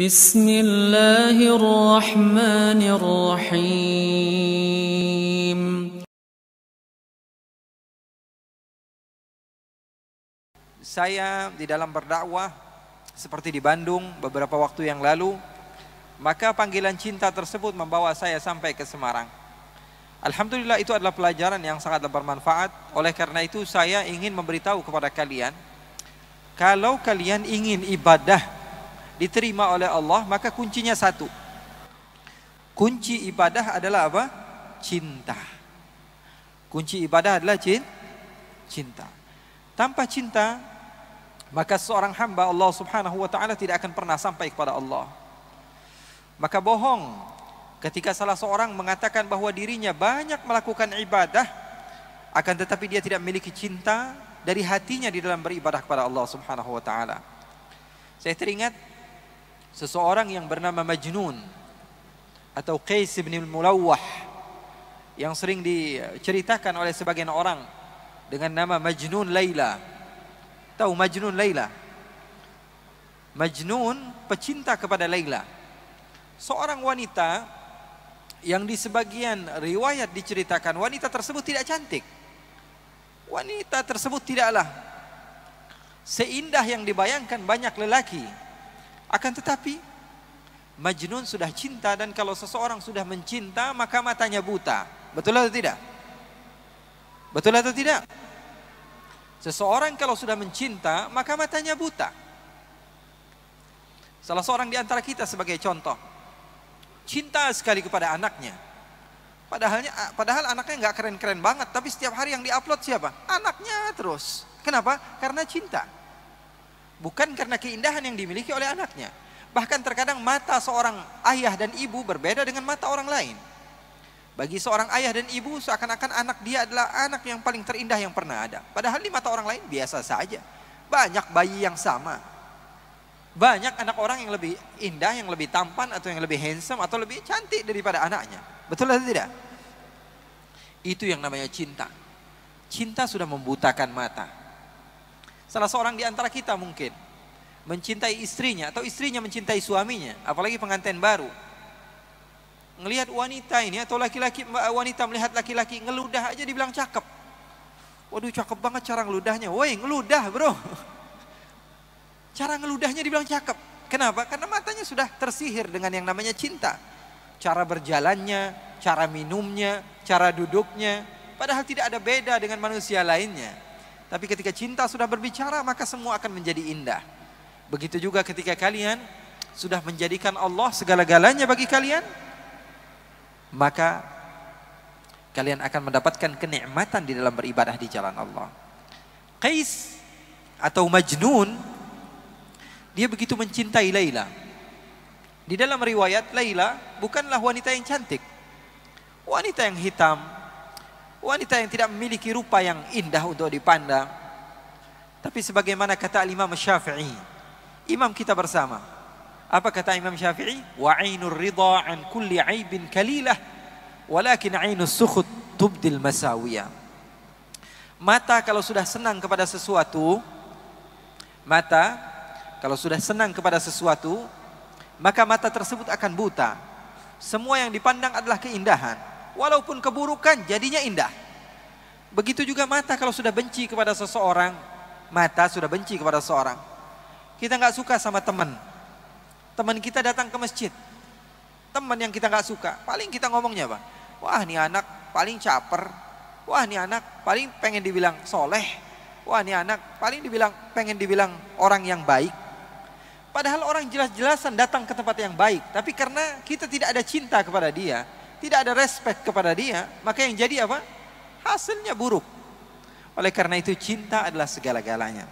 بسم الله الرحمن الرحيم Saya di dalam berdakwah seperti di Bandung beberapa waktu yang lalu, maka panggilan cinta tersebut membawa saya sampai ke Semarang. Alhamdulillah itu adalah pelajaran yang sangat bermanfaat. Oleh karena itu saya ingin memberitahu kepada kalian kalau kalian ingin ibadah diterima oleh Allah, maka kuncinya satu. Kunci ibadah adalah apa? Cinta. Kunci ibadah adalah cinta. Tanpa cinta, maka seorang hamba Allah Subhanahu wa taala tidak akan pernah sampai kepada Allah. Maka bohong ketika salah seorang mengatakan bahwa dirinya banyak melakukan ibadah akan tetapi dia tidak memiliki cinta dari hatinya di dalam beribadah kepada Allah Subhanahu wa taala. Saya teringat seseorang yang bernama Majnun atau Qais bin Mulawah yang sering diceritakan oleh sebagian orang dengan nama Majnun Laila. Tahu Majnun Laila? Majnun pecinta kepada Laila. Seorang wanita yang di sebagian riwayat diceritakan wanita tersebut tidak cantik. Wanita tersebut tidaklah seindah yang dibayangkan banyak lelaki akan tetapi Majnun sudah cinta dan kalau seseorang sudah mencinta maka matanya buta. Betul atau tidak? Betul atau tidak? Seseorang kalau sudah mencinta maka matanya buta. Salah seorang di antara kita sebagai contoh cinta sekali kepada anaknya. Padahalnya padahal anaknya nggak keren-keren banget tapi setiap hari yang diupload siapa? Anaknya terus. Kenapa? Karena cinta. Bukan karena keindahan yang dimiliki oleh anaknya. Bahkan terkadang mata seorang ayah dan ibu berbeda dengan mata orang lain. Bagi seorang ayah dan ibu seakan-akan anak dia adalah anak yang paling terindah yang pernah ada. Padahal di mata orang lain biasa saja. Banyak bayi yang sama. Banyak anak orang yang lebih indah, yang lebih tampan atau yang lebih handsome atau lebih cantik daripada anaknya. Betul atau tidak? Itu yang namanya cinta. Cinta sudah membutakan mata. Salah seorang di antara kita mungkin mencintai istrinya atau istrinya mencintai suaminya, apalagi pengantin baru. Melihat wanita ini atau laki-laki eh, wanita melihat laki-laki ngeludah aja dibilang cakep. Waduh cakep banget cara ngeludahnya. Woi ngeludah bro. Cara ngeludahnya dibilang cakep. Kenapa? Karena matanya sudah tersihir dengan yang namanya cinta. Cara berjalannya, cara minumnya, cara duduknya. Padahal tidak ada beda dengan manusia lainnya. Tapi ketika cinta sudah berbicara maka semua akan menjadi indah. Begitu juga ketika kalian sudah menjadikan Allah segala-galanya bagi kalian, maka kalian akan mendapatkan kenikmatan di dalam beribadah di jalan Allah. Qais atau Majnun dia begitu mencintai Laila. Di dalam riwayat Laila bukanlah wanita yang cantik. Wanita yang hitam, Wanita yang tidak memiliki rupa yang indah untuk dipandang. Tapi sebagaimana kata Imam Syafi'i, imam kita bersama. Apa kata Imam Syafi'i? Wa ainur ridha an kulli aibin kalilah, walakin ainus sukhut tubdil masawiyah. Mata kalau sudah senang kepada sesuatu, mata kalau sudah senang kepada sesuatu, maka mata tersebut akan buta. Semua yang dipandang adalah keindahan walaupun keburukan jadinya indah. Begitu juga mata kalau sudah benci kepada seseorang, mata sudah benci kepada seseorang. Kita nggak suka sama teman. Teman kita datang ke masjid. Teman yang kita nggak suka, paling kita ngomongnya apa? Wah ini anak paling caper. Wah ini anak paling pengen dibilang soleh. Wah ini anak paling dibilang pengen dibilang orang yang baik. Padahal orang jelas-jelasan datang ke tempat yang baik, tapi karena kita tidak ada cinta kepada dia, tidak ada respect kepada dia, maka yang jadi apa? Hasilnya buruk. Oleh karena itu cinta adalah segala-galanya.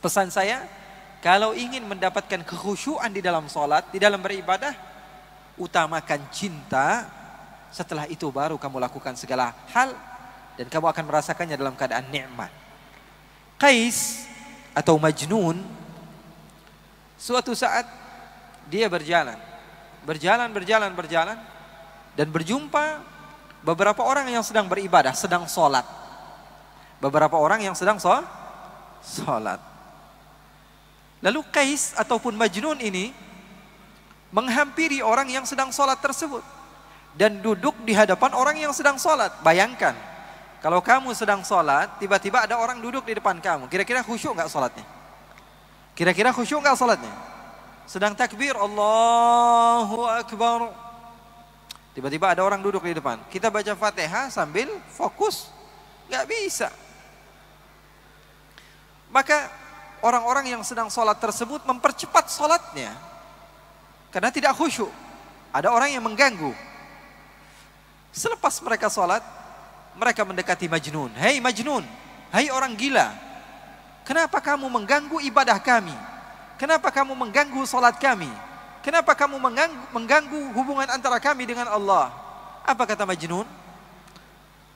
Pesan saya, kalau ingin mendapatkan kekhusyuan di dalam sholat, di dalam beribadah, utamakan cinta, setelah itu baru kamu lakukan segala hal, dan kamu akan merasakannya dalam keadaan nikmat. kais atau Majnun, suatu saat dia berjalan, berjalan, berjalan, berjalan, dan berjumpa beberapa orang yang sedang beribadah, sedang sholat. Beberapa orang yang sedang sholat. Lalu Kais ataupun Majnun ini menghampiri orang yang sedang sholat tersebut. Dan duduk di hadapan orang yang sedang sholat. Bayangkan, kalau kamu sedang sholat, tiba-tiba ada orang duduk di depan kamu. Kira-kira khusyuk nggak sholatnya? Kira-kira khusyuk nggak sholatnya? Sedang takbir, Allahu Akbar. Tiba-tiba ada orang duduk di depan. Kita baca Fatihah sambil fokus. Gak bisa. Maka orang-orang yang sedang sholat tersebut mempercepat sholatnya. Karena tidak khusyuk. Ada orang yang mengganggu. Selepas mereka sholat, mereka mendekati Majnun. Hei Majnun, hei orang gila. Kenapa kamu mengganggu ibadah kami? Kenapa kamu mengganggu sholat kami? Kenapa kamu mengganggu, mengganggu hubungan antara kami dengan Allah? Apa kata Majnun?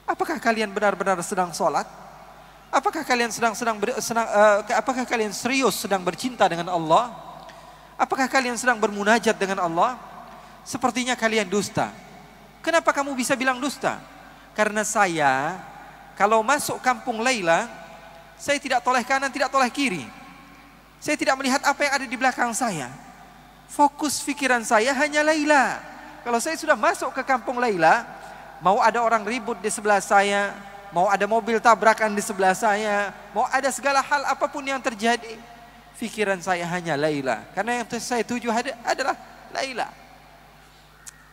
Apakah kalian benar-benar sedang sholat? Apakah kalian sedang sedang, ber, uh, apakah kalian serius sedang bercinta dengan Allah? Apakah kalian sedang bermunajat dengan Allah? Sepertinya kalian dusta. Kenapa kamu bisa bilang dusta? Karena saya kalau masuk kampung Laila, saya tidak toleh kanan, tidak toleh kiri. Saya tidak melihat apa yang ada di belakang saya. Fokus pikiran saya hanya Laila. Kalau saya sudah masuk ke kampung Laila, mau ada orang ribut di sebelah saya, mau ada mobil tabrakan di sebelah saya, mau ada segala hal apapun yang terjadi, pikiran saya hanya Laila. Karena yang saya tuju adalah Laila.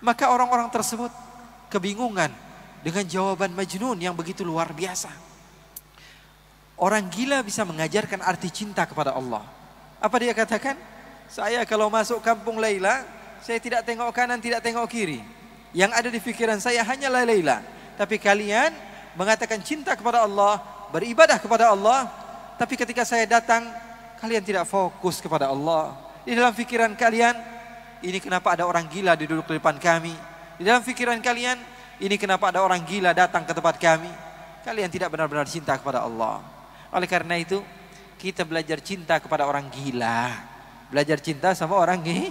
Maka orang-orang tersebut kebingungan dengan jawaban Majnun yang begitu luar biasa. Orang gila bisa mengajarkan arti cinta kepada Allah. Apa dia katakan? Saya kalau masuk kampung Laila, saya tidak tengok kanan, tidak tengok kiri. Yang ada di pikiran saya hanyalah Laila. Tapi kalian mengatakan cinta kepada Allah, beribadah kepada Allah, tapi ketika saya datang, kalian tidak fokus kepada Allah. Di dalam pikiran kalian, ini kenapa ada orang gila di duduk di depan kami? Di dalam pikiran kalian, ini kenapa ada orang gila datang ke tempat kami? Kalian tidak benar-benar cinta kepada Allah. Oleh karena itu, kita belajar cinta kepada orang gila belajar cinta sama orang ini.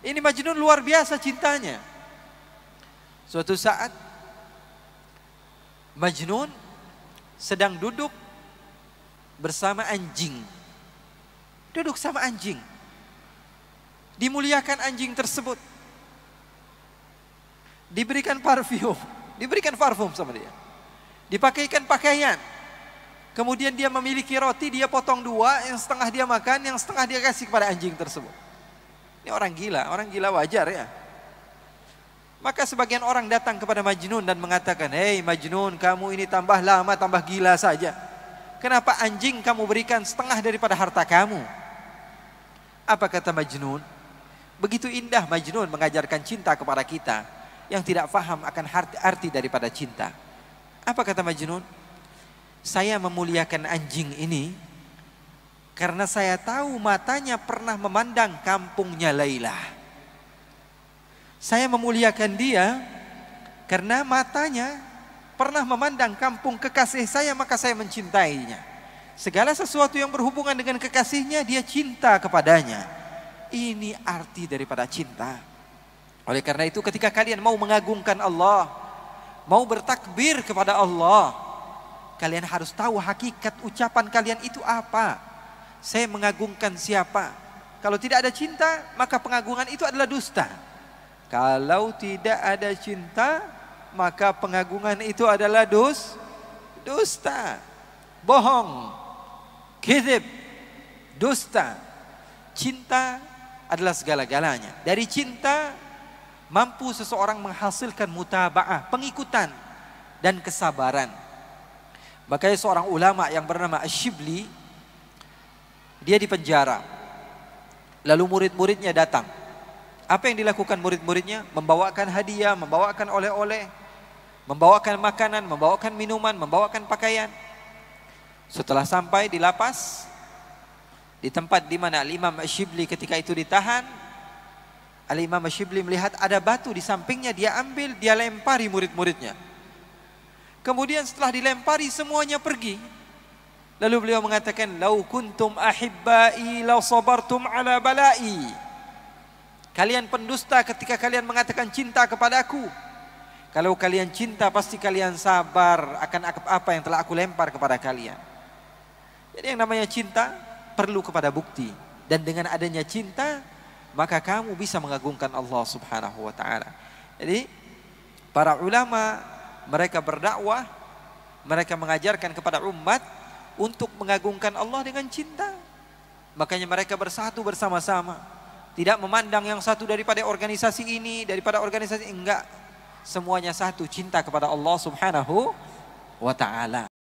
Ini Majnun luar biasa cintanya. Suatu saat Majnun sedang duduk bersama anjing. Duduk sama anjing. Dimuliakan anjing tersebut. Diberikan parfum, diberikan parfum sama dia. Dipakaikan pakaian Kemudian dia memiliki roti, dia potong dua, yang setengah dia makan, yang setengah dia kasih kepada anjing tersebut. Ini orang gila, orang gila wajar ya. Maka sebagian orang datang kepada Majnun dan mengatakan, Hei Majnun, kamu ini tambah lama, tambah gila saja. Kenapa anjing kamu berikan setengah daripada harta kamu? Apa kata Majnun? Begitu indah Majnun mengajarkan cinta kepada kita yang tidak faham akan arti daripada cinta. Apa kata Majnun? saya memuliakan anjing ini karena saya tahu matanya pernah memandang kampungnya Laila. Saya memuliakan dia karena matanya pernah memandang kampung kekasih saya maka saya mencintainya. Segala sesuatu yang berhubungan dengan kekasihnya dia cinta kepadanya. Ini arti daripada cinta. Oleh karena itu ketika kalian mau mengagungkan Allah, mau bertakbir kepada Allah, Kalian harus tahu hakikat ucapan kalian itu apa. Saya mengagungkan siapa. Kalau tidak ada cinta, maka pengagungan itu adalah dusta. Kalau tidak ada cinta, maka pengagungan itu adalah dus, dusta. Bohong, kizib, dusta. Cinta adalah segala-galanya. Dari cinta mampu seseorang menghasilkan mutabaah, pengikutan dan kesabaran. Makanya seorang ulama yang bernama Ashibli dia di penjara. Lalu murid-muridnya datang. Apa yang dilakukan murid-muridnya? Membawakan hadiah, membawakan oleh-oleh, membawakan makanan, membawakan minuman, membawakan pakaian. Setelah sampai di lapas, di tempat di mana Imam Ashibli ketika itu ditahan, Al-Imam Ashibli melihat ada batu di sampingnya, dia ambil, dia lempari murid-muridnya. Kemudian setelah dilempari semuanya pergi. Lalu beliau mengatakan, "Lau kuntum ahibba'i la sabartum ala bala'i." Kalian pendusta ketika kalian mengatakan cinta kepadaku. Kalau kalian cinta pasti kalian sabar akan apa yang telah aku lempar kepada kalian. Jadi yang namanya cinta perlu kepada bukti dan dengan adanya cinta maka kamu bisa mengagungkan Allah Subhanahu wa taala. Jadi para ulama mereka berdakwah, mereka mengajarkan kepada umat untuk mengagungkan Allah dengan cinta. Makanya mereka bersatu bersama-sama. Tidak memandang yang satu daripada organisasi ini, daripada organisasi enggak. Semuanya satu cinta kepada Allah Subhanahu wa taala.